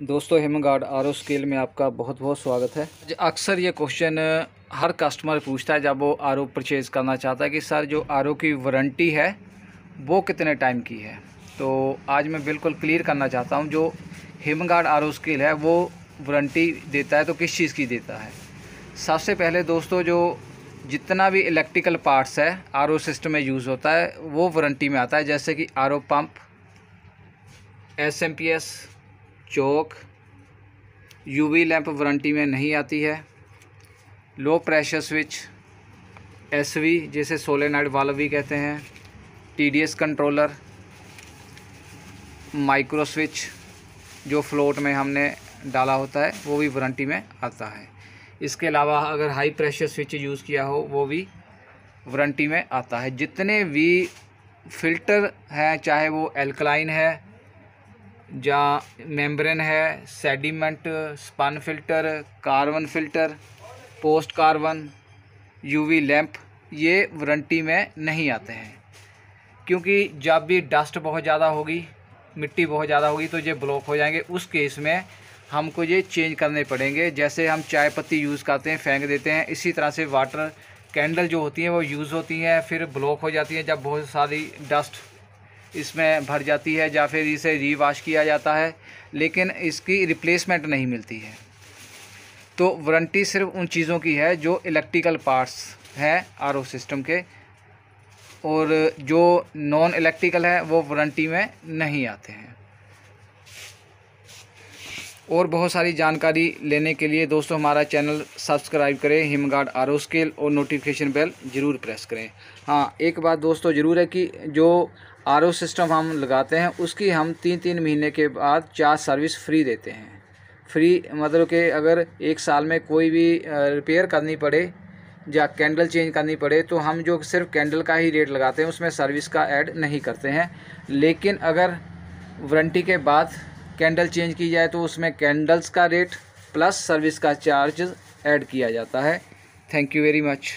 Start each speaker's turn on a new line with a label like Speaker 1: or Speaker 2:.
Speaker 1: दोस्तों हेमगार्ड R O scale में आपका बहुत बहुत स्वागत है अक्सर ये क्वेश्चन हर कस्टमर पूछता है जब वो आर ओ परचेज़ करना चाहता है कि सर जो आर ओ की वारंटी है वो कितने टाइम की है तो आज मैं बिल्कुल क्लियर करना चाहता हूँ जो हेमगार्ड आर ओ स्केल है वो वारंटी देता है तो किस चीज़ की देता है सबसे पहले दोस्तों जो जितना भी इलेक्ट्रिकल पार्ट्स है आर ओ सिस्टम में यूज़ होता है वो वारंटी में आता है जैसे कि R O pump S M P S choke UV lamp warranty में नहीं आती है लो प्रेशर स्विच एसवी जिसे सोलेनाइड वाल्व भी कहते हैं टीडीएस कंट्रोलर माइक्रो स्विच जो फ्लोट में हमने डाला होता है वो भी वारंटी में आता है इसके अलावा अगर हाई प्रेशर स्विच यूज़ किया हो वो भी वारंटी में आता है जितने भी फिल्टर हैं चाहे वो एल्कलाइन है ਜਾਂ है ਹੈ spun filter carbon filter post carbon UV lamp ये वारंटी में नहीं आते हैं क्योंकि जब भी डस्ट बहुत ज़्यादा होगी मिट्टी बहुत ज़्यादा होगी तो ये ब्लॉक हो जाएंगे उस केस में हमको ये चेंज करने पड़ेंगे जैसे हम चाय पत्ती यूज़ करते हैं फेंक देते हैं इसी तरह से वाटर कैंडल जो होती हैं वो यूज़ होती हैं फिर ब्लॉक हो जाती हैं जब बहुत सारी डस्ट इसमें भर जाती है या फिर इसे रीवाश किया जाता है लेकिन इसकी रिप्लेसमेंट नहीं मिलती है तो वारंटी सिर्फ उन चीज़ों की है जो इलेक्ट्रिकल पार्ट्स हैं आर सिस्टम के और जो नॉन इलेक्ट्रिकल है वो वारंटी में नहीं आते हैं और बहुत सारी जानकारी लेने के लिए दोस्तों हमारा चैनल सब्सक्राइब करें हिमगार्ड आर स्केल और नोटिफिकेशन बेल ज़रूर प्रेस करें हाँ एक बात दोस्तों ज़रूर है कि जो आर सिस्टम हम लगाते हैं उसकी हम तीन तीन महीने के बाद चार सर्विस फ्री देते हैं फ्री मतलब कि अगर एक साल में कोई भी रिपेयर करनी पड़े या कैंडल चेंज करनी पड़े तो हम जो सिर्फ कैंडल का ही रेट लगाते हैं उसमें सर्विस का ऐड नहीं करते हैं लेकिन अगर वारंटी के बाद कैंडल चेंज की जाए तो उसमें कैंडल्स का रेट प्लस सर्विस का चार्ज ऐड किया जाता है थैंक यू वेरी मच